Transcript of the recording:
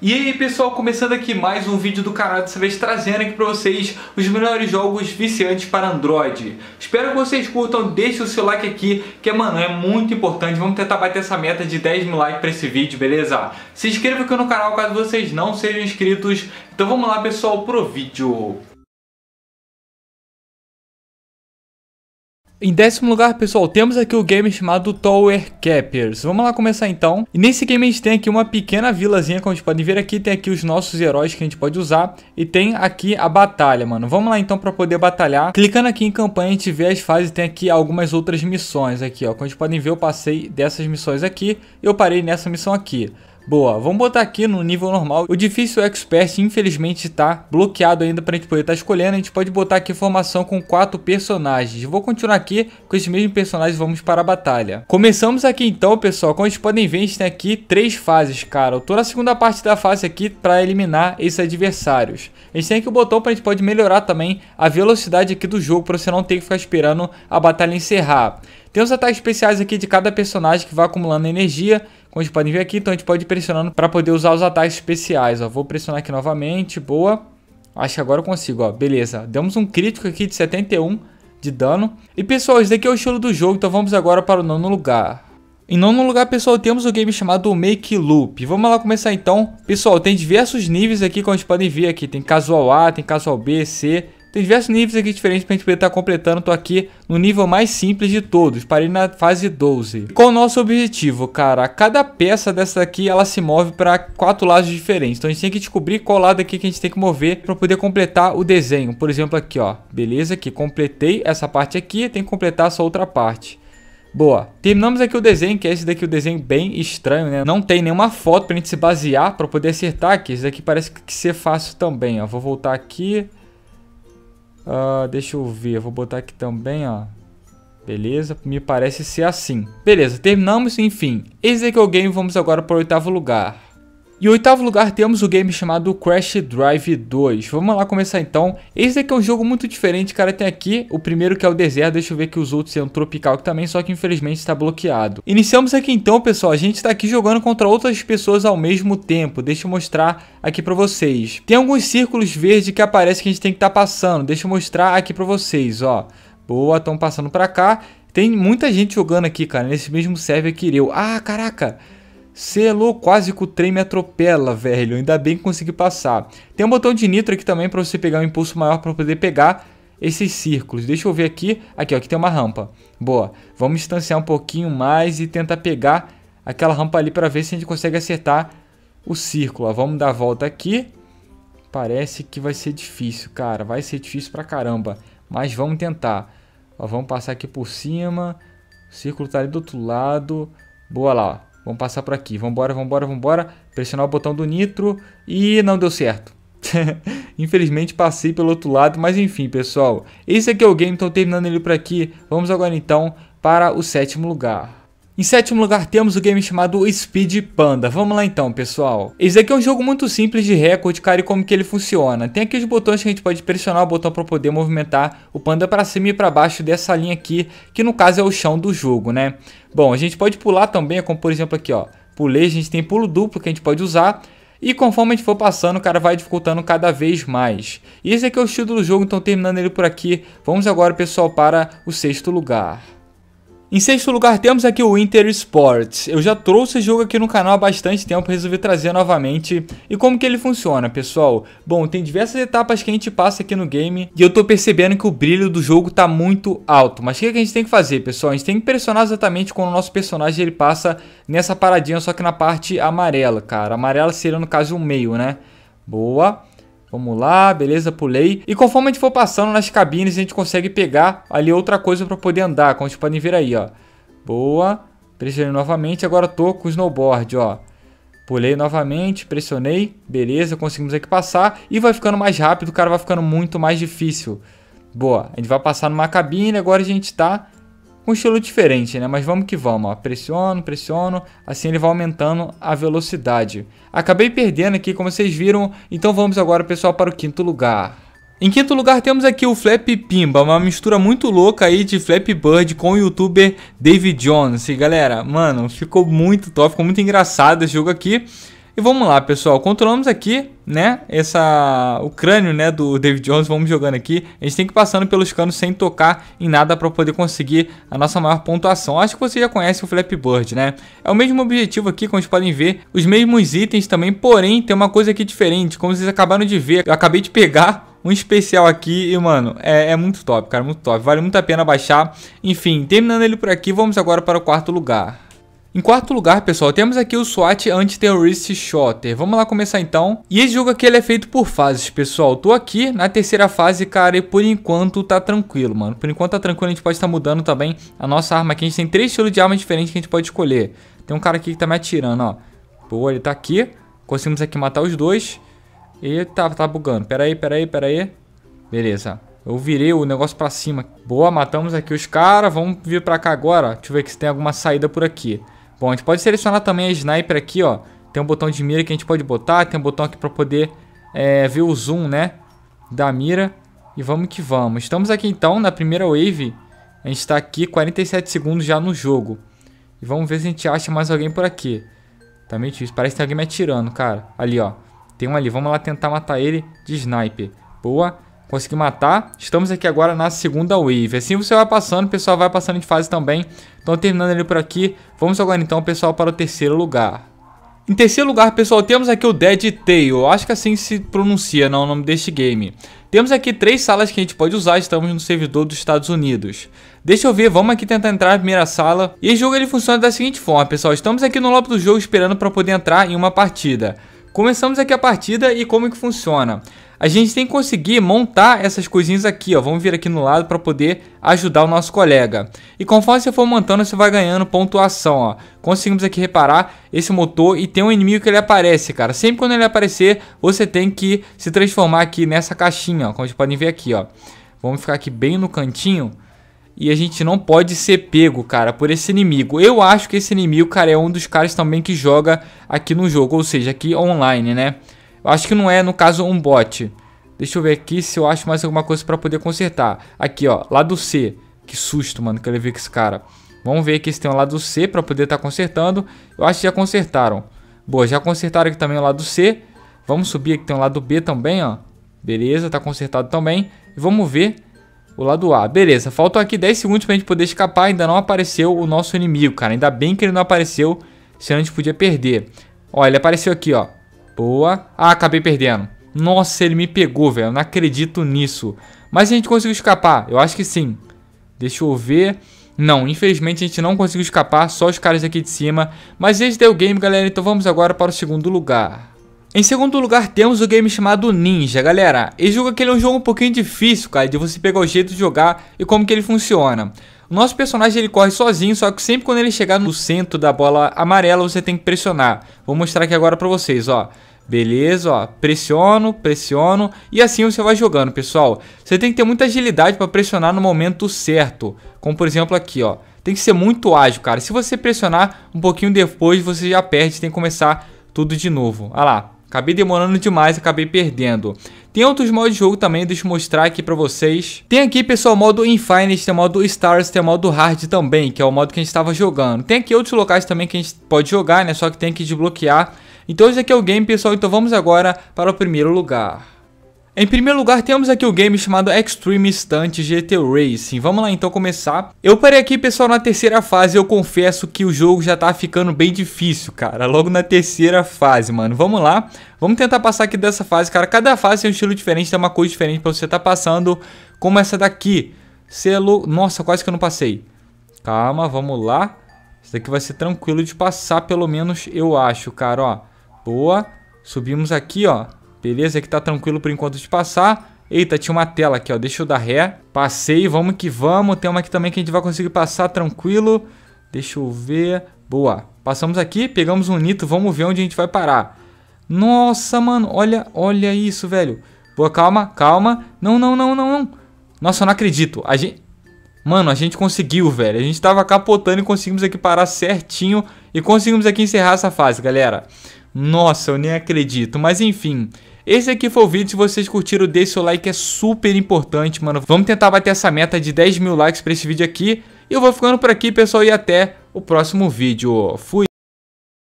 E aí pessoal, começando aqui mais um vídeo do canal dessa vez trazendo aqui para vocês os melhores jogos viciantes para Android. Espero que vocês curtam, deixe o seu like aqui, que mano, é muito importante, vamos tentar bater essa meta de 10 mil likes para esse vídeo, beleza? Se inscreva aqui no canal caso vocês não sejam inscritos, então vamos lá pessoal pro vídeo. Em décimo lugar, pessoal, temos aqui o game chamado Tower Cappers. Vamos lá começar então. E nesse game a gente tem aqui uma pequena vilazinha, como a gente pode ver aqui. Tem aqui os nossos heróis que a gente pode usar. E tem aqui a batalha, mano. Vamos lá então para poder batalhar. Clicando aqui em campanha, a gente vê as fases. Tem aqui algumas outras missões aqui, ó. Como gente pode ver, eu passei dessas missões aqui. Eu parei nessa missão aqui. Boa, vamos botar aqui no nível normal. O difícil expert, infelizmente, está bloqueado ainda para a gente poder estar tá escolhendo. A gente pode botar aqui formação com quatro personagens. Vou continuar aqui com esses mesmos personagens vamos para a batalha. Começamos aqui então, pessoal. Como vocês podem ver, a gente tem aqui três fases, cara. Eu tô na segunda parte da fase aqui para eliminar esses adversários. A gente tem aqui o botão para a gente pode melhorar também a velocidade aqui do jogo, para você não ter que ficar esperando a batalha encerrar. Tem os ataques especiais aqui de cada personagem que vai acumulando energia como podem ver aqui, então a gente pode ir pressionando para poder usar os ataques especiais, ó. Vou pressionar aqui novamente, boa. Acho que agora eu consigo, ó. Beleza, demos um crítico aqui de 71 de dano. E pessoal, esse daqui é o estilo do jogo, então vamos agora para o nono lugar. Em nono lugar, pessoal, temos o um game chamado Make Loop. Vamos lá começar então. Pessoal, tem diversos níveis aqui, como vocês podem ver aqui. Tem Casual A, tem Casual B, C tem diversos níveis aqui diferentes para a gente poder estar tá completando. Tô aqui no nível mais simples de todos. Parei na fase 12. Qual o nosso objetivo, cara? Cada peça dessa aqui, ela se move para quatro lados diferentes. Então a gente tem que descobrir qual lado aqui que a gente tem que mover para poder completar o desenho. Por exemplo, aqui, ó. Beleza, Aqui completei essa parte aqui. Tem que completar essa outra parte. Boa, terminamos aqui o desenho, que é esse daqui o desenho bem estranho, né? Não tem nenhuma foto pra gente se basear pra poder acertar aqui. Esse daqui parece que ser fácil também, ó. Vou voltar aqui, Uh, deixa eu ver, vou botar aqui também, ó. Beleza, me parece ser assim. Beleza, terminamos, enfim. Esse aqui é o game, vamos agora para o oitavo lugar. E oitavo lugar temos o game chamado Crash Drive 2. Vamos lá começar então. Esse aqui é um jogo muito diferente, cara. Tem aqui o primeiro que é o deserto. Deixa eu ver que os outros são tropical que também, só que infelizmente está bloqueado. Iniciamos aqui então, pessoal. A gente está aqui jogando contra outras pessoas ao mesmo tempo. Deixa eu mostrar aqui para vocês. Tem alguns círculos verdes que aparecem que a gente tem que estar tá passando. Deixa eu mostrar aqui para vocês, ó. Boa, estão passando para cá. Tem muita gente jogando aqui, cara, nesse mesmo server que eu. Ah, caraca! Cê quase que o trem me atropela, velho. Ainda bem que consegui passar. Tem um botão de nitro aqui também para você pegar um impulso maior para poder pegar esses círculos. Deixa eu ver aqui. Aqui, ó, aqui tem uma rampa. Boa. Vamos distanciar um pouquinho mais e tentar pegar aquela rampa ali para ver se a gente consegue acertar o círculo. Ó. Vamos dar a volta aqui. Parece que vai ser difícil, cara. Vai ser difícil pra caramba. Mas vamos tentar. Ó, vamos passar aqui por cima. O círculo tá ali do outro lado. Boa lá, ó. Vamos passar por aqui. Vambora, vambora, vambora. Pressionar o botão do nitro. E não deu certo. Infelizmente passei pelo outro lado, mas enfim, pessoal. Esse aqui é o game, estou terminando ele por aqui. Vamos agora então para o sétimo lugar. Em sétimo lugar temos o game chamado Speed Panda. Vamos lá então, pessoal. Esse aqui é um jogo muito simples de recorde, cara, e como que ele funciona. Tem aqui os botões que a gente pode pressionar o botão para poder movimentar o panda para cima e para baixo dessa linha aqui, que no caso é o chão do jogo, né? Bom, a gente pode pular também, é como por exemplo aqui, ó. Pulei, a gente tem pulo duplo que a gente pode usar. E conforme a gente for passando, o cara vai dificultando cada vez mais. E esse aqui é o estilo do jogo, então terminando ele por aqui. Vamos agora, pessoal, para o sexto lugar. Em sexto lugar temos aqui o Inter Sports. Eu já trouxe esse jogo aqui no canal há bastante tempo, resolvi trazer novamente. E como que ele funciona, pessoal? Bom, tem diversas etapas que a gente passa aqui no game e eu tô percebendo que o brilho do jogo tá muito alto. Mas o que, que a gente tem que fazer, pessoal? A gente tem que pressionar exatamente quando o nosso personagem ele passa nessa paradinha, só que na parte amarela, cara. Amarela seria no caso o meio, né? Boa. Vamos lá, beleza, pulei. E conforme a gente for passando nas cabines, a gente consegue pegar ali outra coisa para poder andar, como vocês podem ver aí, ó. Boa. Pressionei novamente, agora tô com o snowboard, ó. Pulei novamente, pressionei, beleza, conseguimos aqui passar. E vai ficando mais rápido, o cara vai ficando muito mais difícil. Boa, a gente vai passar numa cabine, agora a gente tá com um estilo diferente, né? Mas vamos que vamos, ó. pressiono, pressiono, assim ele vai aumentando a velocidade. Acabei perdendo aqui, como vocês viram, então vamos agora, pessoal, para o quinto lugar. Em quinto lugar temos aqui o Flap Pimba, uma mistura muito louca aí de Flap Bird com o youtuber David Jones. E galera, mano, ficou muito top, ficou muito engraçado esse jogo aqui. E vamos lá, pessoal. Controlamos aqui, né? Essa, o crânio, né, do David Jones. Vamos jogando aqui. A gente tem que ir passando pelos canos sem tocar em nada para poder conseguir a nossa maior pontuação. Acho que você já conhece o Flappy Bird, né? É o mesmo objetivo aqui, como vocês podem ver. Os mesmos itens também, porém, tem uma coisa aqui diferente. Como vocês acabaram de ver, eu acabei de pegar um especial aqui e, mano, é, é, muito top, cara, muito top. Vale muito a pena baixar. Enfim, terminando ele por aqui, vamos agora para o quarto lugar. Em quarto lugar, pessoal, temos aqui o SWAT Anti-Terrorist Shooter. Vamos lá começar então. E esse jogo aqui ele é feito por fases, pessoal. Tô aqui na terceira fase, cara, e por enquanto tá tranquilo, mano. Por enquanto tá tranquilo, a gente pode estar tá mudando também a nossa arma aqui. A gente tem três estilos de arma diferentes que a gente pode escolher. Tem um cara aqui que tá me atirando, ó. Boa, ele tá aqui. Conseguimos aqui matar os dois. E tá, tá bugando. Pera aí, pera aí, pera aí. Beleza. Eu virei o negócio pra cima. Boa, matamos aqui os caras. Vamos vir pra cá agora. Deixa eu ver se tem alguma saída por aqui. Bom, a gente pode selecionar também a sniper aqui, ó. Tem um botão de mira que a gente pode botar. Tem um botão aqui para poder é, ver o zoom, né? Da mira. E vamos que vamos. Estamos aqui então na primeira wave. A gente está aqui 47 segundos já no jogo. E vamos ver se a gente acha mais alguém por aqui. Tá meio difícil. Parece que tem alguém me atirando, cara. Ali, ó. Tem um ali. Vamos lá tentar matar ele de sniper. Boa. Consegui matar. Estamos aqui agora na segunda wave. Assim você vai passando, o pessoal vai passando de fase também. Então terminando ele por aqui. Vamos agora então, pessoal, para o terceiro lugar. Em terceiro lugar, pessoal, temos aqui o Dead Tail. Acho que assim se pronuncia não, o nome deste game. Temos aqui três salas que a gente pode usar, estamos no servidor dos Estados Unidos. Deixa eu ver, vamos aqui tentar entrar na primeira sala. E o jogo ele funciona da seguinte forma, pessoal. Estamos aqui no lobby do jogo esperando para poder entrar em uma partida. Começamos aqui a partida e como que funciona a gente tem que conseguir montar essas coisinhas aqui, ó. Vamos vir aqui no lado para poder ajudar o nosso colega. E conforme você for montando, você vai ganhando pontuação, ó. Conseguimos aqui reparar esse motor e tem um inimigo que ele aparece, cara. Sempre quando ele aparecer, você tem que se transformar aqui nessa caixinha, ó. Como vocês podem ver aqui, ó. Vamos ficar aqui bem no cantinho. E a gente não pode ser pego, cara, por esse inimigo. Eu acho que esse inimigo, cara, é um dos caras também que joga aqui no jogo. Ou seja, aqui online, né? Acho que não é, no caso, um bot. Deixa eu ver aqui se eu acho mais alguma coisa pra poder consertar. Aqui, ó, lado C. Que susto, mano, que eu levei com esse cara. Vamos ver aqui se tem um lado C pra poder estar tá consertando. Eu acho que já consertaram. Boa, já consertaram aqui também o lado C. Vamos subir aqui, tem um lado B também, ó. Beleza, tá consertado também. E vamos ver o lado A. Beleza, faltam aqui 10 segundos pra gente poder escapar. Ainda não apareceu o nosso inimigo, cara. Ainda bem que ele não apareceu, senão a gente podia perder. Ó, ele apareceu aqui, ó. Boa. Ah, acabei perdendo. Nossa, ele me pegou, velho. Não acredito nisso. Mas a gente conseguiu escapar. Eu acho que sim. Deixa eu ver. Não, infelizmente a gente não conseguiu escapar. Só os caras aqui de cima. Mas esse deu o game, galera. Então vamos agora para o segundo lugar. Em segundo lugar, temos o game chamado Ninja, galera. Esse jogo aqui é um jogo um pouquinho difícil, cara, de você pegar o jeito de jogar e como que ele funciona. O nosso personagem ele corre sozinho, só que sempre quando ele chegar no centro da bola amarela, você tem que pressionar. Vou mostrar aqui agora pra vocês, ó. Beleza, ó, pressiono, pressiono e assim você vai jogando, pessoal. Você tem que ter muita agilidade para pressionar no momento certo, como por exemplo aqui, ó. Tem que ser muito ágil, cara. Se você pressionar um pouquinho depois, você já perde, tem que começar tudo de novo. Ah lá, acabei demorando demais, acabei perdendo. Tem outros modos de jogo também, deixa eu mostrar aqui pra vocês. Tem aqui, pessoal, o modo Infinite, tem o modo Stars, tem o modo Hard também, que é o modo que a gente estava jogando. Tem aqui outros locais também que a gente pode jogar, né, só que tem que desbloquear. Então esse aqui é o game, pessoal, então vamos agora para o primeiro lugar. Em primeiro lugar, temos aqui o game chamado Extreme Stunt GT Racing. Vamos lá então começar. Eu parei aqui, pessoal, na terceira fase. Eu confesso que o jogo já tá ficando bem difícil, cara. Logo na terceira fase, mano. Vamos lá. Vamos tentar passar aqui dessa fase, cara. Cada fase tem um estilo diferente, tem uma coisa diferente pra você tá passando. Como essa daqui. Selo... Nossa, quase que eu não passei. Calma, vamos lá. Isso daqui vai ser tranquilo de passar, pelo menos eu acho, cara, ó. Boa. Subimos aqui, ó. Beleza, que tá tranquilo por enquanto de passar. Eita, tinha uma tela aqui, ó. Deixa eu dar ré. Passei, vamos que vamos. Tem uma aqui também que a gente vai conseguir passar tranquilo. Deixa eu ver. Boa. Passamos aqui, pegamos um nito. Vamos ver onde a gente vai parar. Nossa, mano. Olha, olha isso, velho. Boa, calma, calma. Não, não, não, não, não. Nossa, eu não acredito. A gente... Mano, a gente conseguiu, velho. A gente tava capotando e conseguimos aqui parar certinho. E conseguimos aqui encerrar essa fase, galera. Nossa, eu nem acredito. Mas enfim... Esse aqui foi o vídeo. Se vocês curtiram, deixe seu like, é super importante, mano. Vamos tentar bater essa meta de 10 mil likes pra esse vídeo aqui. E eu vou ficando por aqui, pessoal, e até o próximo vídeo. Fui!